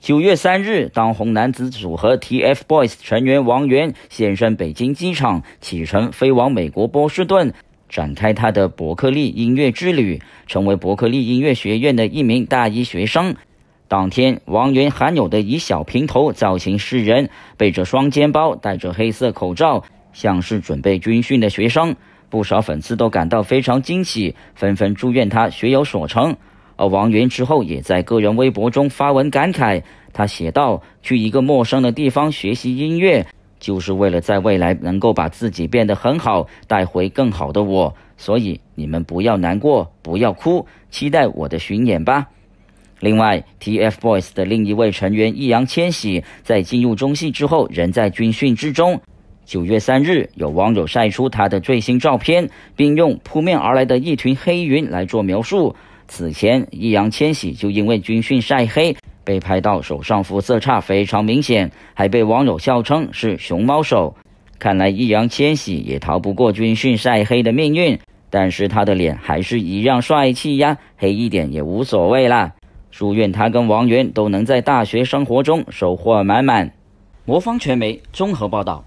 九月三日，当红男子组合 TFBOYS 成员王源现身北京机场，启程飞往美国波士顿，展开他的伯克利音乐之旅，成为伯克利音乐学院的一名大一学生。当天，王源罕有的以小平头造型示人，背着双肩包，戴着黑色口罩，像是准备军训的学生。不少粉丝都感到非常惊喜，纷纷祝愿他学有所成。而王源之后也在个人微博中发文感慨，他写道：“去一个陌生的地方学习音乐，就是为了在未来能够把自己变得很好，带回更好的我。所以你们不要难过，不要哭，期待我的巡演吧。”另外，TFBOYS 的另一位成员易烊千玺在进入中戏之后仍在军训之中。九月三日，有网友晒出他的最新照片，并用“扑面而来的一群黑云”来做描述。此前，易烊千玺就因为军训晒黑，被拍到手上肤色差非常明显，还被网友笑称是“熊猫手”。看来易烊千玺也逃不过军训晒黑的命运，但是他的脸还是一样帅气呀，黑一点也无所谓啦。祝愿他跟王源都能在大学生活中收获满满。魔方传媒综合报道。